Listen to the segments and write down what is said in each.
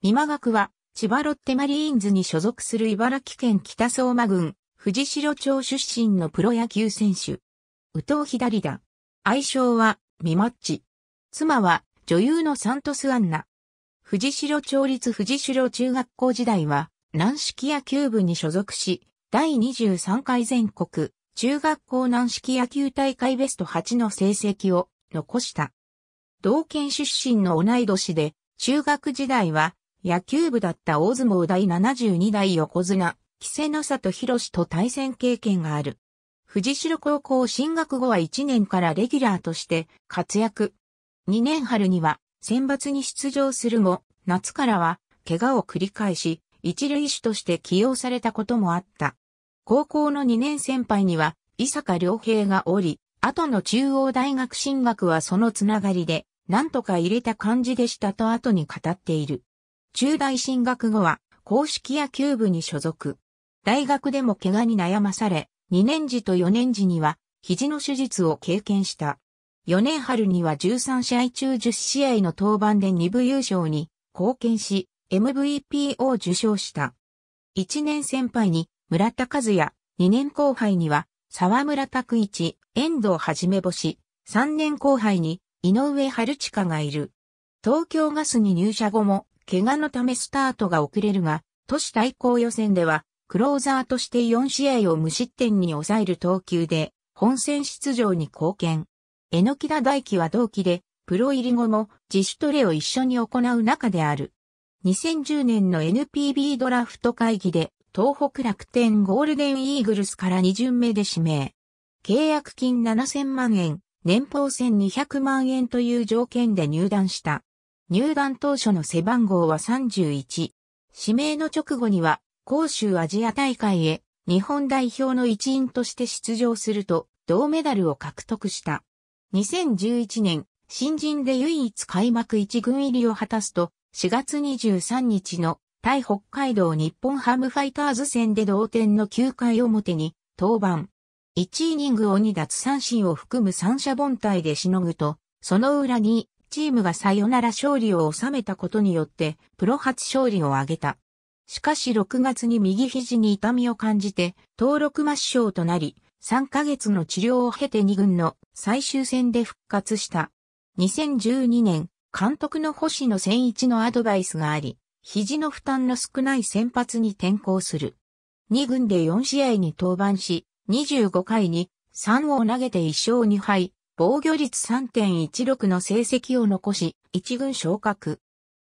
美馬学は、千葉ロッテマリーンズに所属する茨城県北相馬郡、藤代町出身のプロ野球選手。宇藤左だ。愛称は、美マッチ。妻は、女優のサントスアンナ。藤代町立藤代中学校時代は、軟式野球部に所属し、第23回全国、中学校軟式野球大会ベスト8の成績を残した。同県出身の同い年で、中学時代は、野球部だった大相撲第72代横綱、稀勢の里博と対戦経験がある。藤代高校進学後は1年からレギュラーとして活躍。2年春には選抜に出場するも、夏からは怪我を繰り返し、一塁手として起用されたこともあった。高校の2年先輩には、伊坂良平がおり、後の中央大学進学はそのつながりで、なんとか入れた感じでしたと後に語っている。中大進学後は、公式野球部に所属。大学でも怪我に悩まされ、2年時と4年時には、肘の手術を経験した。4年春には13試合中10試合の登板で2部優勝に貢献し、MVP を受賞した。1年先輩に村田和也、2年後輩には沢村拓一、遠藤はじめ星、3年後輩に井上春近がいる。東京ガスに入社後も怪我のためスタートが遅れるが、都市対抗予選では、クローザーとして4試合を無失点に抑える投球で、本戦出場に貢献。榎田大輝は同期で、プロ入り後も自主トレを一緒に行う中である。2010年の NPB ドラフト会議で、東北楽天ゴールデンイーグルスから2巡目で指名。契約金7000万円、年俸1200万円という条件で入団した。入団当初の背番号は31。指名の直後には、杭州アジア大会へ日本代表の一員として出場すると、銅メダルを獲得した。2011年、新人で唯一開幕一軍入りを果たすと、4月23日の対北海道日本ハムファイターズ戦で同点の9回表に登板。1イニングを2奪三振を含む三者凡退でしのぐと、その裏にチームがサヨナラ勝利を収めたことによって、プロ初勝利を挙げた。しかし6月に右肘に痛みを感じて、登録抹消となり、3ヶ月の治療を経て2軍の最終戦で復活した。2012年、監督の星野千一のアドバイスがあり、肘の負担の少ない先発に転向する。2軍で4試合に登板し、25回に3を投げて1勝2敗、防御率3.16の成績を残し、一軍昇格。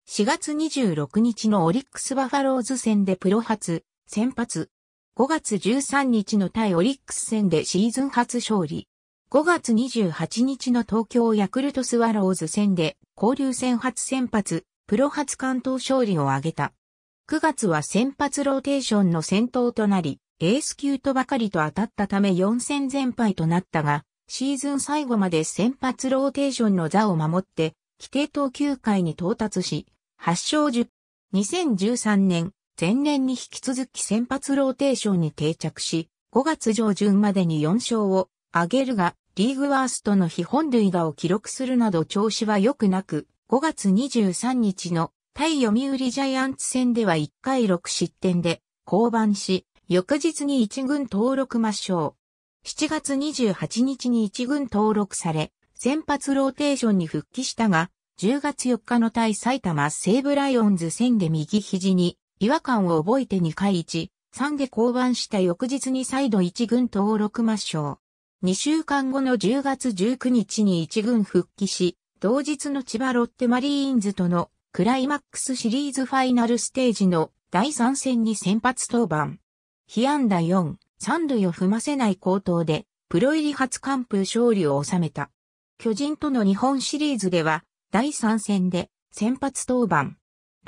4月26日のオリックスバファローズ戦でプロ初、先発。5月13日の対オリックス戦でシーズン初勝利。5月28日の東京ヤクルトスワローズ戦で交流戦初先発、プロ初関東勝利を挙げた。9月は先発ローテーションの先頭となり、エース級とばかりと当たったため4戦全敗となったが、シーズン最後まで先発ローテーションの座を守って、規定投球回に到達し、8勝10、2013年、前年に引き続き先発ローテーションに定着し、5月上旬までに4勝を挙げるが、リーグワーストの非本塁打を記録するなど調子は良くなく、5月23日の対読売ジャイアンツ戦では1回6失点で降板し、翌日に1軍登録抹消。7月28日に一軍登録され、先発ローテーションに復帰したが、10月4日の対埼玉西武ライオンズ戦で右肘に違和感を覚えて2回1、3で降板した翌日に再度一軍登録抹消。2週間後の10月19日に一軍復帰し、同日の千葉ロッテマリーンズとのクライマックスシリーズファイナルステージの第3戦に先発登板。被安打4、三塁を踏ませない高投で、プロ入り初完封勝利を収めた。巨人との日本シリーズでは、第3戦で先発登板。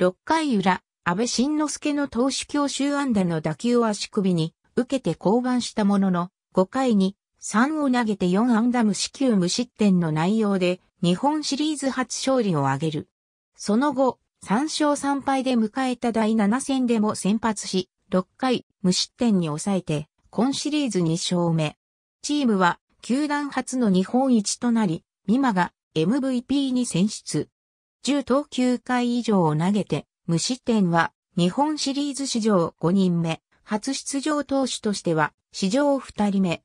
6回裏、安倍晋之助の投手強襲安打の打球を足首に受けて降板したものの、5回に3を投げて4安打無四球無失点の内容で、日本シリーズ初勝利を挙げる。その後、3勝3敗で迎えた第7戦でも先発し、6回無失点に抑えて、今シリーズ2勝目。チームは球団初の日本一となり、美馬が MVP に選出。10投球回以上を投げて、無失点は日本シリーズ史上5人目、初出場投手としては史上2人目。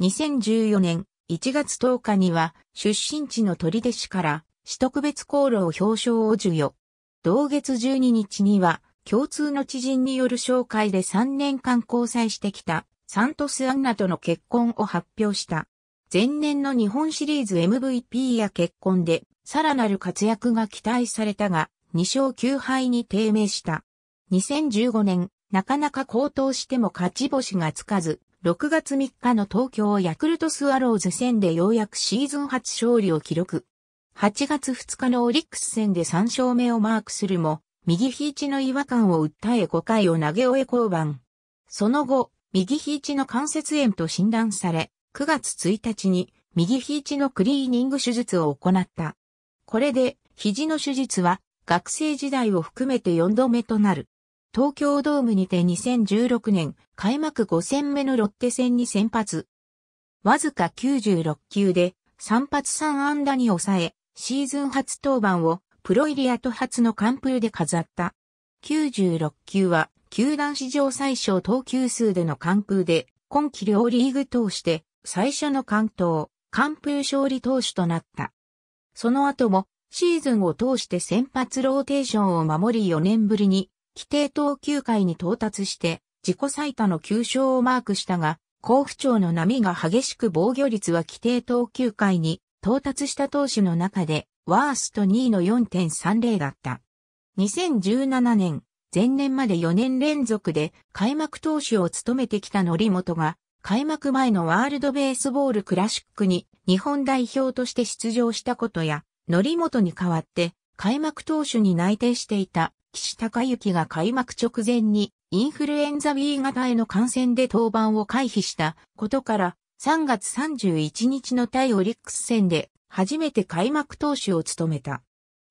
2014年1月10日には出身地の取手市から市特別功労表彰を授与。同月12日には共通の知人による紹介で3年間交際してきたサントス・アンナとの結婚を発表した。前年の日本シリーズ MVP や結婚で、さらなる活躍が期待されたが、2勝9敗に低迷した。2015年、なかなか高騰しても勝ち星がつかず、6月3日の東京ヤクルトスワローズ戦でようやくシーズン初勝利を記録。8月2日のオリックス戦で3勝目をマークするも、右肘の違和感を訴え5回を投げ終え降板。その後、右ひいちの関節炎と診断され、9月1日に右ひいちのクリーニング手術を行った。これで、肘の手術は学生時代を含めて4度目となる。東京ドームにて2016年開幕5戦目のロッテ戦に先発。わずか96球で3発3安打に抑え、シーズン初登板をプロイリアと初の完封で飾った。96球は球団史上最小投球数での完封で、今季両リーグ通して、最初の完投、完封勝利投手となった。その後もシーズンを通して先発ローテーションを守り4年ぶりに規定投球回に到達して自己最多の9勝をマークしたが、甲府調の波が激しく防御率は規定投球回に到達した投手の中でワースト2位の4.30だった。2017年前年まで4年連続で開幕投手を務めてきた則本が、開幕前のワールドベースボールクラシックに日本代表として出場したことや、則本に代わって開幕投手に内定していた岸隆之が開幕直前にインフルエンザ B 型への感染で登板を回避したことから3月31日の対オリックス戦で初めて開幕投手を務めた。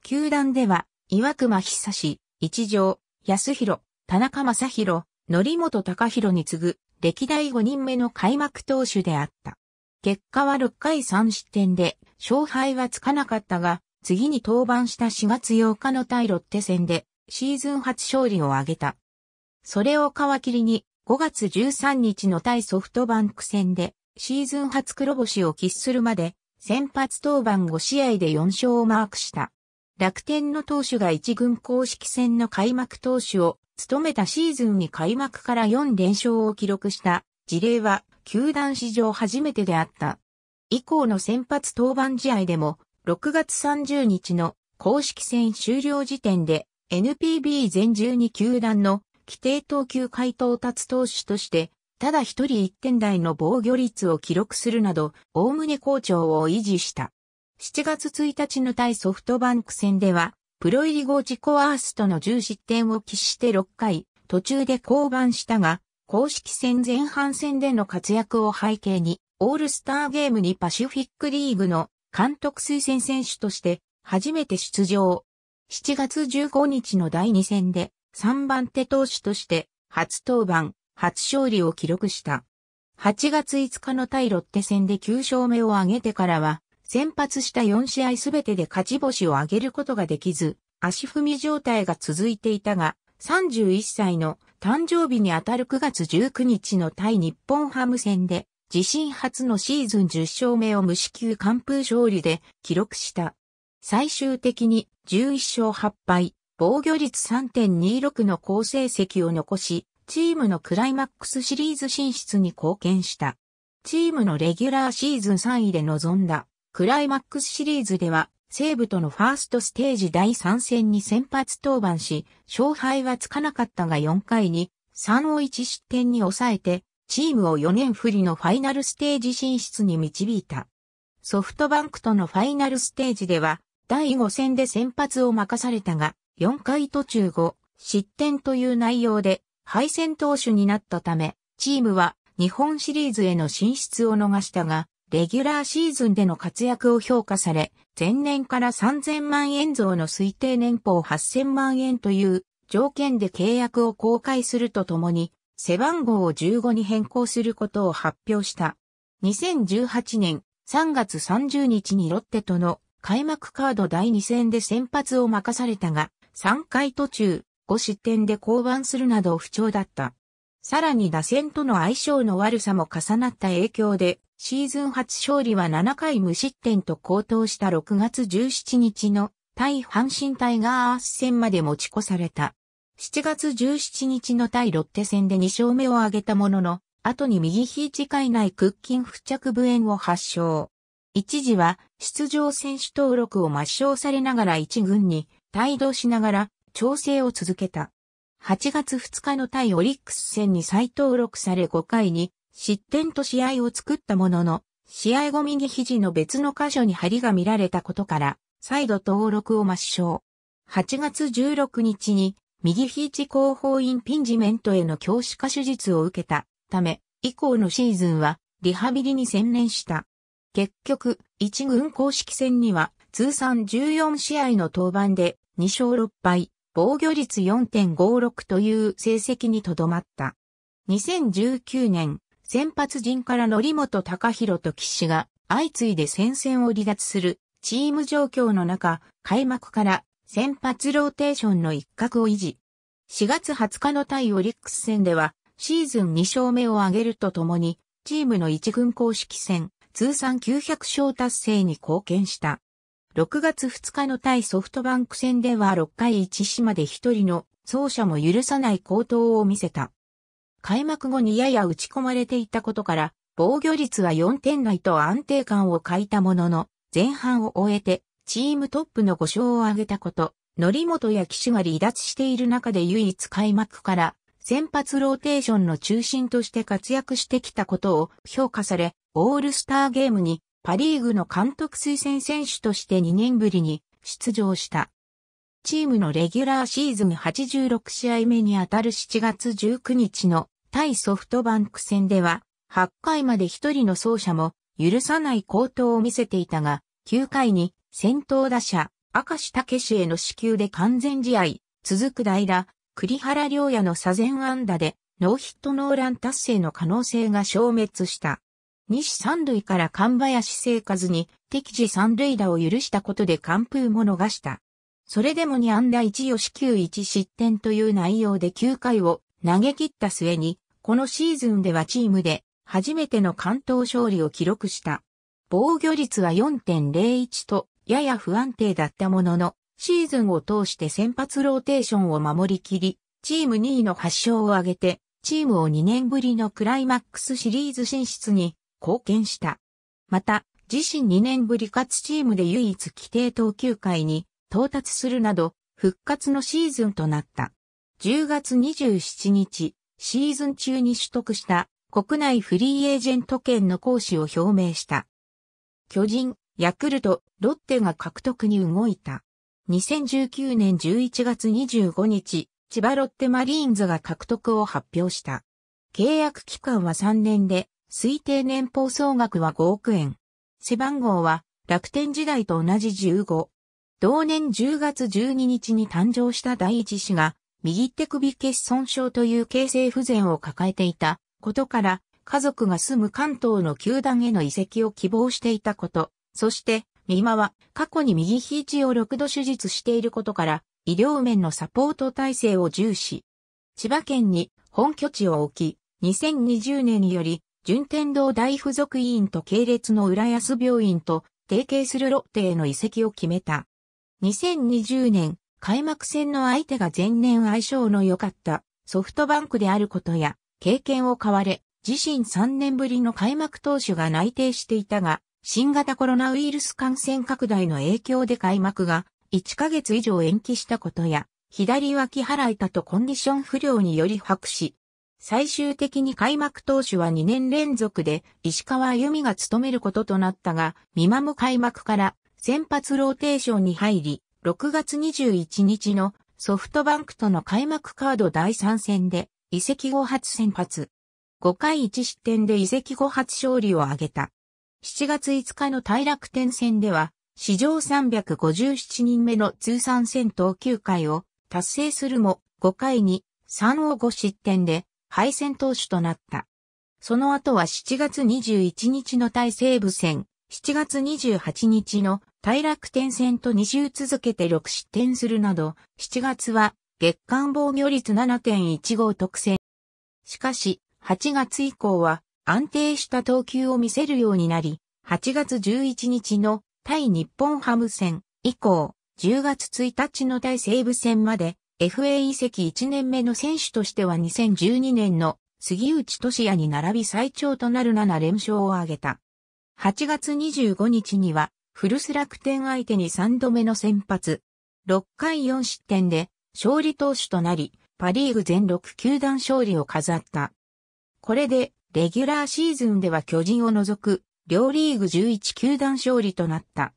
球団では岩隈久志、一条、康弘、田中正宏、則本隆弘に次ぐ歴代5人目の開幕投手であった。結果は6回3失点で勝敗はつかなかったが、次に登板した4月8日の対ロッテ戦でシーズン初勝利を挙げた。それを皮切りに5月13日の対ソフトバンク戦でシーズン初黒星を喫するまで先発登板5試合で4勝をマークした。楽天の投手が一軍公式戦の開幕投手を務めたシーズンに開幕から4連勝を記録した事例は球団史上初めてであった。以降の先発登板試合でも6月30日の公式戦終了時点で NPB 全12球団の規定投球回到達投手としてただ一人1点台の防御率を記録するなど、むね好調を維持した。7月1日の対ソフトバンク戦では、プロ入り後自己アーストの10失点を喫して6回、途中で降板したが、公式戦前半戦での活躍を背景に、オールスターゲームにパシフィックリーグの監督推薦選手として初めて出場。7月15日の第2戦で3番手投手として初登板、初勝利を記録した。8月5日の対ロッテ戦で9勝目を挙げてからは先発した4試合すべてで勝ち星を挙げることができず、足踏み状態が続いていたが、31歳の誕生日にあたる9月19日の対日本ハム戦で、自身初のシーズン10勝目を無支給完封勝利で記録した。最終的に11勝8敗、防御率3.26の好成績を残し、チームのクライマックスシリーズ進出に貢献した。チームのレギュラーシーズン3位で臨んだクライマックスシリーズでは、西武とのファーストステージ第3戦に先発登板し、勝敗はつかなかったが4回に3を1失点に抑えて、チームを4年振りのファイナルステージ進出に導いた。ソフトバンクとのファイナルステージでは、第5戦で先発を任されたが、4回途中後、失点という内容で、敗戦投手になったため、チームは日本シリーズへの進出を逃したが、レギュラーシーズンでの活躍を評価され、前年から3000万円増の推定年俸8000万円という条件で契約を公開するとともに、背番号を15に変更することを発表した。2018年3月30日にロッテとの開幕カード第2戦で先発を任されたが、3回途中5失点で降板するなど不調だった。さらに打線との相性の悪さも重なった影響で、シーズン初勝利は7回無失点と高騰した6月17日の対阪神タイガース戦まで持ち越された。7月17日の対ロッテ戦で2勝目を挙げたものの、後に右肘かい内屈筋付着部炎を発症。一時は出場選手登録を抹消されながら一軍に帯同しながら調整を続けた。8月2日の対オリックス戦に再登録され5回に失点と試合を作ったものの、試合後右肘の別の箇所に張りが見られたことから、再度登録を抹消。8月16日に右肘後方インピンジメントへの強視化手術を受けたため、以降のシーズンはリハビリに専念した。結局、一軍公式戦には通算14試合の登板で2勝6敗、防御率4.56という成績にとどまった。2019年、先発陣から則本隆弘と岸が相次いで戦線を離脱するチーム状況の中、開幕から先発ローテーションの一角を維持。4月20日の対オリックス戦では、シーズン2勝目を挙げるとともに、チームの一軍公式戦、通算900勝達成に貢献した。6月2日の対ソフトバンク戦では6回1死まで1人の走者も許さない高騰を見せた。開幕後にやや打ち込まれていたことから、防御率は4点台と安定感を欠いたものの、前半を終えて、チームトップの5勝を挙げたこと、則本や騎手が離脱している中で唯一開幕から、先発ローテーションの中心として活躍してきたことを評価され、オールスターゲームにパリーグの監督推薦選手として2年ぶりに出場した。チームのレギュラーシーズン86試合目にあたる7月19日の対ソフトバンク戦では、8回まで1人の走者も許さない高騰を見せていたが、9回に先頭打者、明石武史への支給で完全試合、続く代打、栗原良也の左前安打で、ノーヒットノーラン達成の可能性が消滅した。西三塁から神林生活に敵地三塁打を許したことで完封も逃した。それでも2安打1し、9 1失点という内容で9回を投げ切った末に、このシーズンではチームで初めての関東勝利を記録した。防御率は4.01とやや不安定だったものの、シーズンを通して先発ローテーションを守りきり、チーム2位の発勝を挙げて、チームを2年ぶりのクライマックスシリーズ進出に貢献した。また、自身2年ぶり勝つチームで唯一規定投球回に到達するなど、復活のシーズンとなった。10月27日、シーズン中に取得した国内フリーエージェント権の行使を表明した。巨人、ヤクルト、ロッテが獲得に動いた。2019年11月25日、千葉ロッテマリーンズが獲得を発表した。契約期間は3年で、推定年俸総額は5億円。背番号は楽天時代と同じ15。同年10月12日に誕生した第一子が、右手首し損傷という形成不全を抱えていたことから、家族が住む関東の球団への移籍を希望していたこと、そして、三馬は過去に右肘を6度手術していることから、医療面のサポート体制を重視。千葉県に本拠地を置き、2020年により順天堂大附属医院と系列の浦安病院と提携するロッテへの移籍を決めた。2020年、開幕戦の相手が前年相性の良かったソフトバンクであることや、経験を買われ、自身3年ぶりの開幕投手が内定していたが、新型コロナウイルス感染拡大の影響で開幕が1ヶ月以上延期したことや、左脇腹痛とコンディション不良により白紙。最終的に開幕投手は2年連続で石川由美が務めることとなったが、見まも開幕から先発ローテーションに入り、6月21日のソフトバンクとの開幕カード第3戦で移籍後初先発。5回1失点で移籍後初勝利を挙げた。7月5日の大楽天戦では、史上357人目の通算戦闘9回を達成するも、5回に3を5失点で敗戦投手となった。その後は7月21日の対西部戦、7月28日の対楽天戦と2週続けて6失点するなど、7月は月間防御率7.15得戦。しかし、8月以降は安定した投球を見せるようになり、8月11日の対日本ハム戦以降、10月1日の対西部戦まで FA 移籍1年目の選手としては2012年の杉内俊也に並び最長となる7連勝を挙げた。8月25日には、フルス楽天相手に3度目の先発。6回4失点で、勝利投手となり、パリーグ全6球団勝利を飾った。これで、レギュラーシーズンでは巨人を除く、両リーグ11球団勝利となった。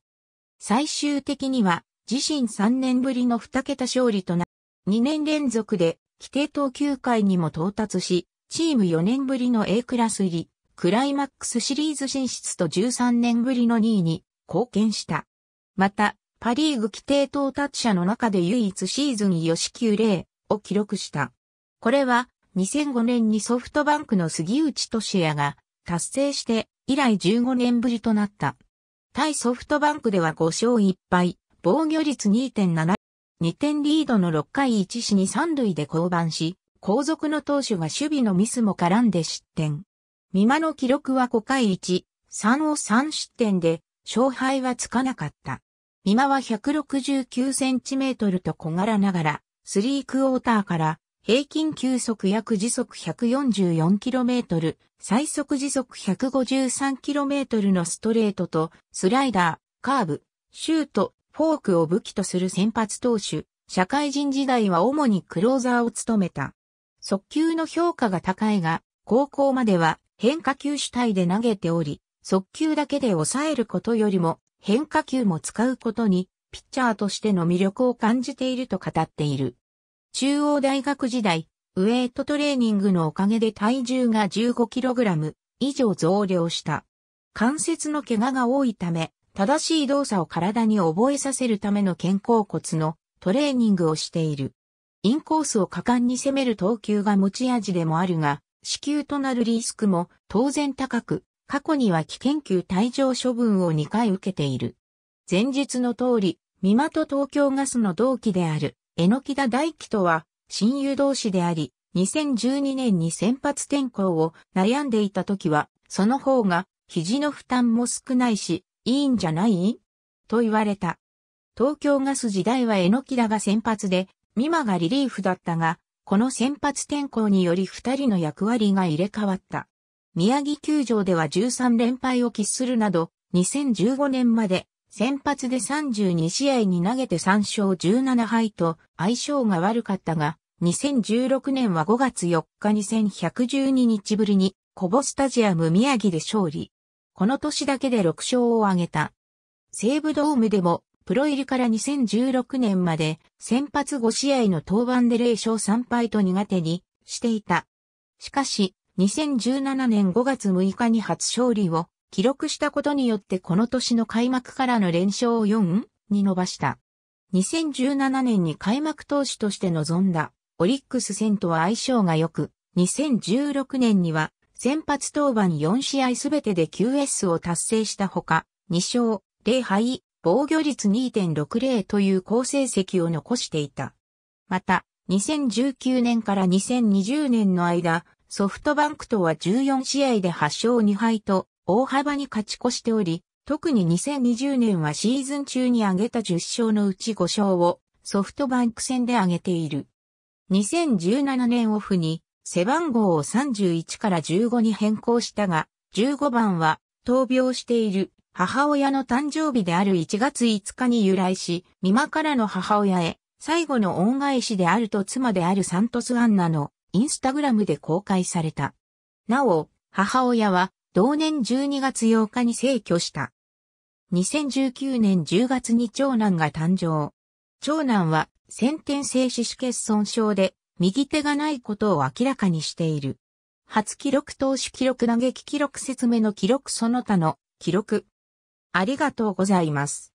最終的には、自身3年ぶりの2桁勝利となった。2年連続で規定投球回にも到達し、チーム4年ぶりの A クラス入り、クライマックスシリーズ進出と13年ぶりの2位に貢献した。また、パリーグ規定到達者の中で唯一シーズン吉9例を記録した。これは2005年にソフトバンクの杉内俊也が達成して以来15年ぶりとなった。対ソフトバンクでは5勝1敗、防御率2 7 2点リードの6回1死に3塁で降板し、後続の投手が守備のミスも絡んで失点。美馬の記録は5回1、3を3失点で、勝敗はつかなかった。美馬は169センチメートルと小柄ながら、スリークォーターから平均球速約時速 144km、最速時速 153km のストレートと、スライダー、カーブ、シュート、フォークを武器とする先発投手、社会人時代は主にクローザーを務めた。速球の評価が高いが、高校までは変化球主体で投げており、速球だけで抑えることよりも変化球も使うことに、ピッチャーとしての魅力を感じていると語っている。中央大学時代、ウエイトトレーニングのおかげで体重が 15kg 以上増量した。関節の怪我が多いため、正しい動作を体に覚えさせるための肩甲骨のトレーニングをしている。インコースを果敢に攻める投球が持ち味でもあるが、死球となるリスクも当然高く、過去には危険球退場処分を2回受けている。前述の通り、三馬と東京ガスの同期である、榎田大輝とは、親友同士であり、2012年に先発転向を悩んでいた時は、その方が、肘の負担も少ないし、いいんじゃないと言われた。東京ガス時代は榎田が先発で、美馬がリリーフだったが、この先発転向により二人の役割が入れ替わった。宮城球場では13連敗を喫するなど、2015年まで先発で32試合に投げて3勝17敗と相性が悪かったが、2016年は5月4日に1112日ぶりに、コボスタジアム宮城で勝利。この年だけで6勝を挙げた。西武ドームでも、プロ入りから2016年まで、先発5試合の登板で0勝3敗と苦手にしていた。しかし、2017年5月6日に初勝利を記録したことによってこの年の開幕からの連勝を4に伸ばした。2017年に開幕投手として臨んだオリックス戦とは相性が良く、2016年には先発登板4試合すべてで QS を達成したほか、2勝、0敗、防御率2.60という好成績を残していた。また、2019年から2020年の間、ソフトバンクとは14試合で8勝2敗と大幅に勝ち越しており、特に2020年はシーズン中に挙げた10勝のうち5勝をソフトバンク戦で挙げている。2017年オフに背番号を31から15に変更したが、15番は闘病している母親の誕生日である1月5日に由来し、美馬からの母親へ最後の恩返しであると妻であるサントス・アンナのインスタグラムで公開された。なお、母親は同年12月8日に逝去した。2019年10月に長男が誕生。長男は先天性死死欠損症で右手がないことを明らかにしている。初記録投手記録打撃記録説明の記録その他の記録。ありがとうございます。